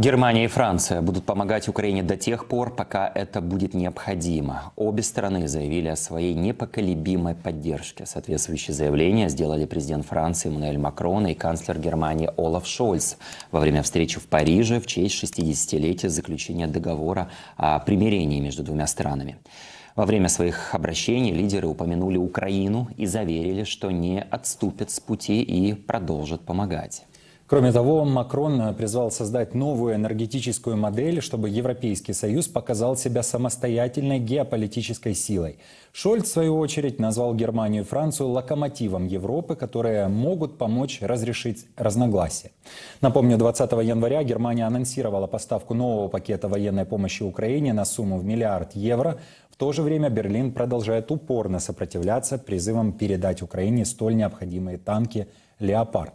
Германия и Франция будут помогать Украине до тех пор, пока это будет необходимо. Обе стороны заявили о своей непоколебимой поддержке. Соответствующее заявления сделали президент Франции Мануэль Макрон и канцлер Германии Олаф Шольц во время встречи в Париже в честь 60-летия заключения договора о примирении между двумя странами. Во время своих обращений лидеры упомянули Украину и заверили, что не отступят с пути и продолжат помогать. Кроме того, Макрон э, призвал создать новую энергетическую модель, чтобы Европейский Союз показал себя самостоятельной геополитической силой. Шольц, в свою очередь, назвал Германию и Францию локомотивом Европы, которые могут помочь разрешить разногласия. Напомню, 20 января Германия анонсировала поставку нового пакета военной помощи Украине на сумму в миллиард евро. В то же время Берлин продолжает упорно сопротивляться призывам передать Украине столь необходимые танки «Леопард».